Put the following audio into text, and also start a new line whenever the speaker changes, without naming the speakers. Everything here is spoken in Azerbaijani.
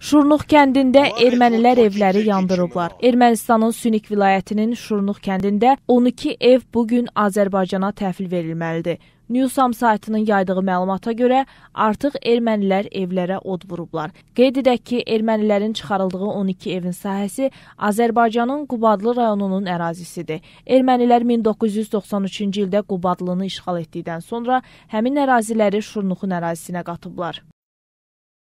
Şurnuq kəndində ermənilər evləri yandırıblar. Ermənistanın Sünik vilayətinin Şurnuq kəndində 12 ev bu gün Azərbaycana təhvil verilməlidir. Newsam saytının yaydığı məlumata görə artıq ermənilər evlərə od vurublar. Qeyd edək ki, ermənilərin çıxarıldığı 12 evin sahəsi Azərbaycanın Qubadlı rayonunun ərazisidir. Ermənilər 1993-cü ildə Qubadlını işğal etdikdən sonra həmin əraziləri Şurnuxun ərazisinə qatıblar.